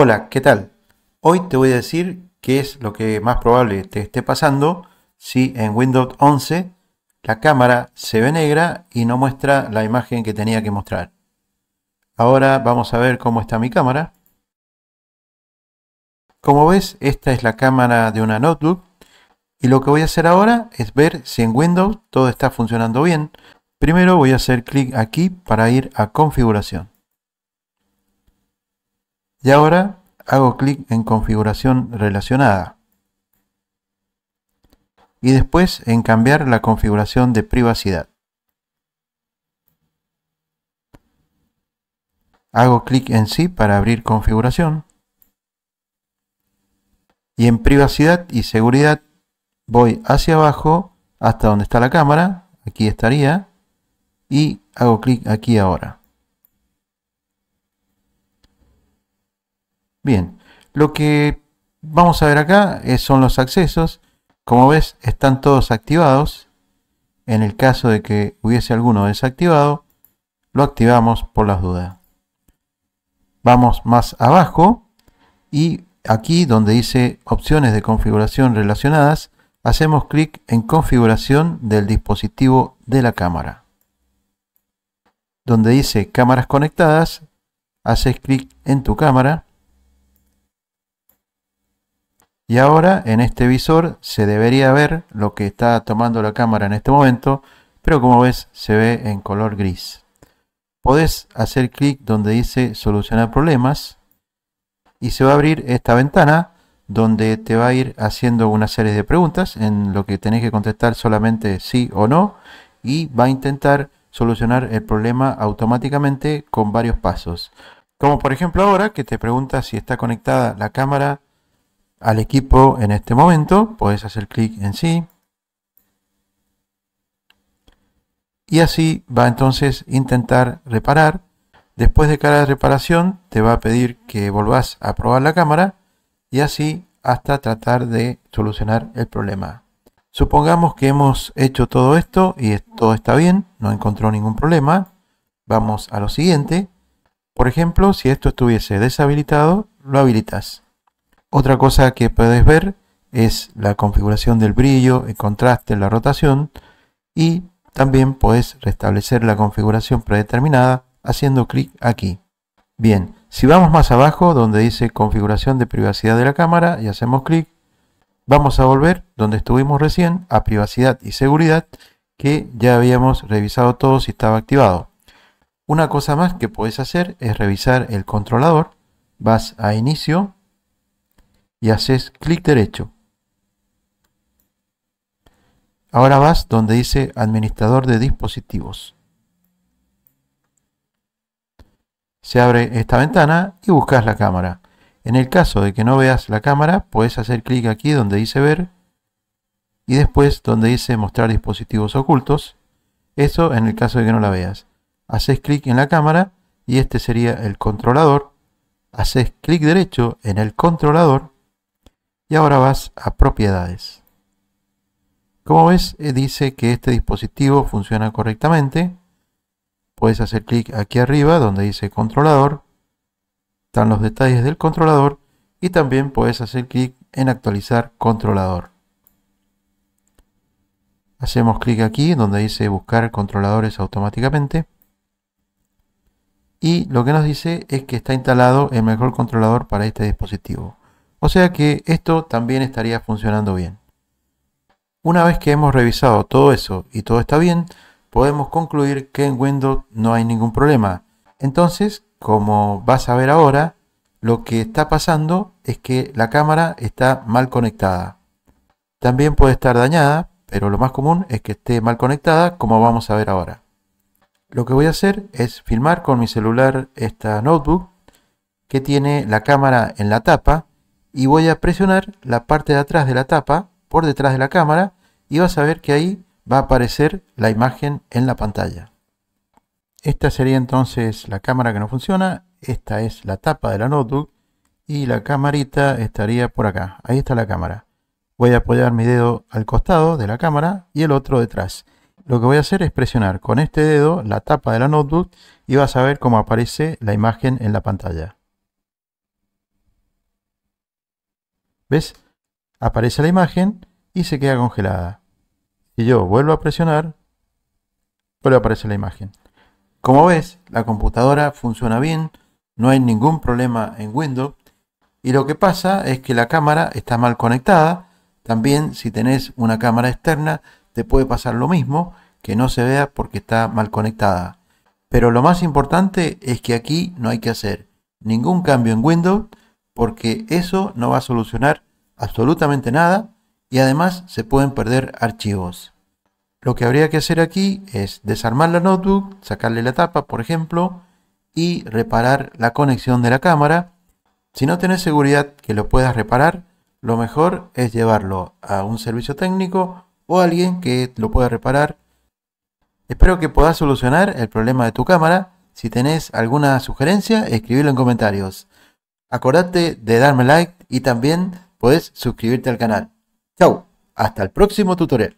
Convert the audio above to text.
Hola, ¿qué tal? Hoy te voy a decir qué es lo que más probable te esté pasando si en Windows 11 la cámara se ve negra y no muestra la imagen que tenía que mostrar. Ahora vamos a ver cómo está mi cámara. Como ves, esta es la cámara de una notebook y lo que voy a hacer ahora es ver si en Windows todo está funcionando bien. Primero voy a hacer clic aquí para ir a configuración. Y ahora hago clic en configuración relacionada. Y después en cambiar la configuración de privacidad. Hago clic en sí para abrir configuración. Y en privacidad y seguridad voy hacia abajo hasta donde está la cámara. Aquí estaría. Y hago clic aquí ahora. Bien, lo que vamos a ver acá son los accesos. Como ves, están todos activados. En el caso de que hubiese alguno desactivado, lo activamos por las dudas. Vamos más abajo y aquí donde dice opciones de configuración relacionadas, hacemos clic en configuración del dispositivo de la cámara. Donde dice cámaras conectadas, haces clic en tu cámara y ahora en este visor se debería ver lo que está tomando la cámara en este momento, pero como ves se ve en color gris. Podés hacer clic donde dice solucionar problemas y se va a abrir esta ventana donde te va a ir haciendo una serie de preguntas en lo que tenés que contestar solamente sí o no y va a intentar solucionar el problema automáticamente con varios pasos. Como por ejemplo ahora que te pregunta si está conectada la cámara al equipo en este momento, puedes hacer clic en sí. Y así va entonces intentar reparar. Después de cada reparación te va a pedir que volvás a probar la cámara y así hasta tratar de solucionar el problema. Supongamos que hemos hecho todo esto y todo está bien, no encontró ningún problema. Vamos a lo siguiente. Por ejemplo, si esto estuviese deshabilitado, lo habilitas. Otra cosa que puedes ver es la configuración del brillo, el contraste, la rotación y también puedes restablecer la configuración predeterminada haciendo clic aquí. Bien, si vamos más abajo donde dice configuración de privacidad de la cámara y hacemos clic, vamos a volver donde estuvimos recién a privacidad y seguridad que ya habíamos revisado todo si estaba activado. Una cosa más que puedes hacer es revisar el controlador. Vas a inicio, y haces clic derecho. Ahora vas donde dice administrador de dispositivos. Se abre esta ventana y buscas la cámara. En el caso de que no veas la cámara, puedes hacer clic aquí donde dice ver y después donde dice mostrar dispositivos ocultos. Eso en el caso de que no la veas. Haces clic en la cámara y este sería el controlador. Haces clic derecho en el controlador y ahora vas a propiedades. Como ves, eh, dice que este dispositivo funciona correctamente. Puedes hacer clic aquí arriba donde dice controlador. Están los detalles del controlador y también puedes hacer clic en actualizar controlador. Hacemos clic aquí donde dice buscar controladores automáticamente. Y lo que nos dice es que está instalado el mejor controlador para este dispositivo. O sea que esto también estaría funcionando bien. Una vez que hemos revisado todo eso y todo está bien, podemos concluir que en Windows no hay ningún problema. Entonces, como vas a ver ahora, lo que está pasando es que la cámara está mal conectada. También puede estar dañada, pero lo más común es que esté mal conectada, como vamos a ver ahora. Lo que voy a hacer es filmar con mi celular esta notebook que tiene la cámara en la tapa y voy a presionar la parte de atrás de la tapa por detrás de la cámara y vas a ver que ahí va a aparecer la imagen en la pantalla. Esta sería entonces la cámara que no funciona, esta es la tapa de la notebook y la camarita estaría por acá, ahí está la cámara. Voy a apoyar mi dedo al costado de la cámara y el otro detrás. Lo que voy a hacer es presionar con este dedo la tapa de la notebook y vas a ver cómo aparece la imagen en la pantalla. ¿Ves? Aparece la imagen y se queda congelada. Si yo vuelvo a presionar, vuelve a aparecer la imagen. Como ves, la computadora funciona bien, no hay ningún problema en Windows. Y lo que pasa es que la cámara está mal conectada. También si tenés una cámara externa, te puede pasar lo mismo, que no se vea porque está mal conectada. Pero lo más importante es que aquí no hay que hacer ningún cambio en Windows porque eso no va a solucionar absolutamente nada y además se pueden perder archivos. Lo que habría que hacer aquí es desarmar la notebook, sacarle la tapa, por ejemplo, y reparar la conexión de la cámara. Si no tenés seguridad que lo puedas reparar, lo mejor es llevarlo a un servicio técnico o a alguien que lo pueda reparar. Espero que puedas solucionar el problema de tu cámara. Si tenés alguna sugerencia, escribilo en comentarios. Acordate de darme like y también puedes suscribirte al canal. Chau, hasta el próximo tutorial.